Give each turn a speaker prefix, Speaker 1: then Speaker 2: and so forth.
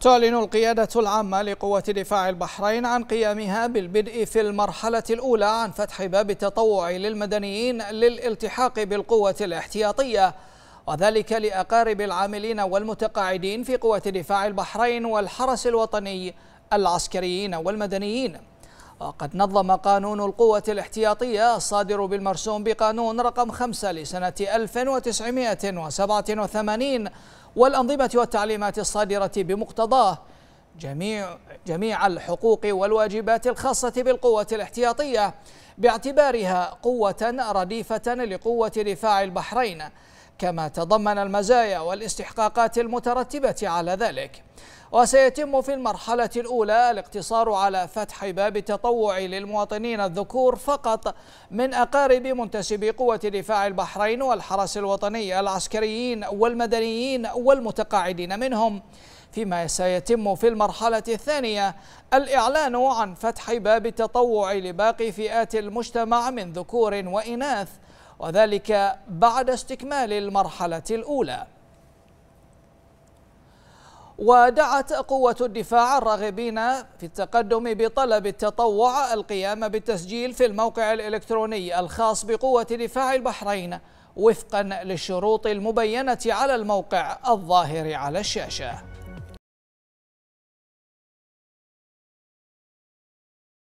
Speaker 1: تعلن القيادة العامة لقوة دفاع البحرين عن قيامها بالبدء في المرحلة الأولى عن فتح باب التطوع للمدنيين للالتحاق بالقوة الاحتياطية وذلك لأقارب العاملين والمتقاعدين في قوة دفاع البحرين والحرس الوطني العسكريين والمدنيين وقد نظم قانون القوة الاحتياطية الصادر بالمرسوم بقانون رقم 5 لسنة 1987 والأنظمة والتعليمات الصادرة بمقتضاه جميع جميع الحقوق والواجبات الخاصة بالقوة الاحتياطية باعتبارها قوة رديفة لقوة دفاع البحرين كما تضمن المزايا والاستحقاقات المترتبة على ذلك وسيتم في المرحلة الأولى الاقتصار على فتح باب التطوع للمواطنين الذكور فقط من أقارب منتسبي قوة دفاع البحرين والحرس الوطني العسكريين والمدنيين والمتقاعدين منهم فيما سيتم في المرحلة الثانية الإعلان عن فتح باب التطوع لباقي فئات المجتمع من ذكور وإناث وذلك بعد استكمال المرحلة الأولى ودعت قوة الدفاع الراغبين في التقدم بطلب التطوع القيام بالتسجيل في الموقع الإلكتروني الخاص بقوة دفاع البحرين وفقا للشروط المبينة على الموقع الظاهر على الشاشة